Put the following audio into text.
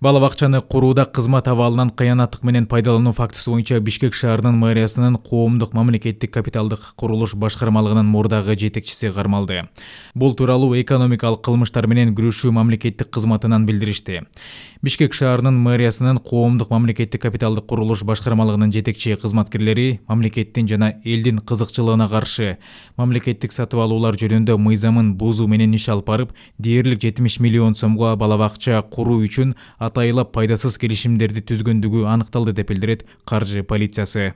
бала бакчаны курууда кызмат абалынан кыянаттык менен пайдалануу фактысы боюнча бишкек шаарынын мэриясынын коомдук мамлекеттик капиталдык курулуш башкармалыгынын мурдагы жетекчиси кармалды бул тууралуу экономикалык кылмыштар менен күрөшүү мамлекеттик кызматынан билдиришти бишкек шаарынын мэриясынын коомдук мамлекеттик капиталдык курулуш башкармалыгынын жетекчи кызматкерлери мамлекеттин жана элдин кызыкчылыгына каршы мамлекеттик сатып алуулар жөнүндө мыйзамын бузуу менен иш алып барып дээрлик жетимиш миллион сомго бала бакча куруу үчүн атайылап пайдасыз келишимдерди түзгөндүгү аныкталды деп билдирет каржы полициясы